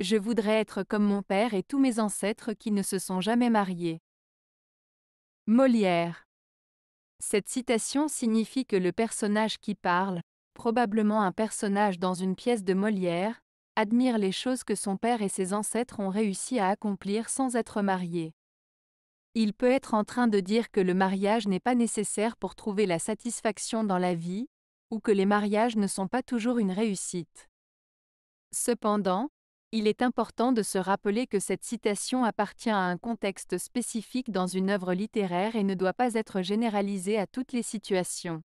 Je voudrais être comme mon père et tous mes ancêtres qui ne se sont jamais mariés. Molière. Cette citation signifie que le personnage qui parle, probablement un personnage dans une pièce de Molière, admire les choses que son père et ses ancêtres ont réussi à accomplir sans être mariés. Il peut être en train de dire que le mariage n'est pas nécessaire pour trouver la satisfaction dans la vie, ou que les mariages ne sont pas toujours une réussite. Cependant, il est important de se rappeler que cette citation appartient à un contexte spécifique dans une œuvre littéraire et ne doit pas être généralisée à toutes les situations.